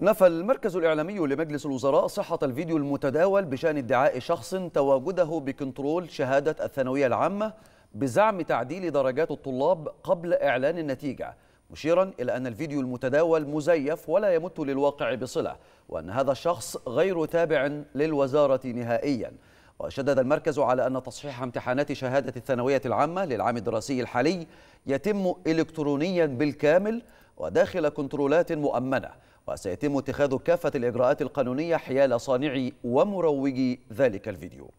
نفى المركز الإعلامي لمجلس الوزراء صحة الفيديو المتداول بشأن ادعاء شخص تواجده بكنترول شهادة الثانوية العامة بزعم تعديل درجات الطلاب قبل إعلان النتيجة مشيرا إلى أن الفيديو المتداول مزيف ولا يمت للواقع بصلة وأن هذا الشخص غير تابع للوزارة نهائيا وشدد المركز على أن تصحيح امتحانات شهادة الثانوية العامة للعام الدراسي الحالي يتم إلكترونيا بالكامل وداخل كنترولات مؤمنة وسيتم اتخاذ كافة الإجراءات القانونية حيال صانعي ومروجي ذلك الفيديو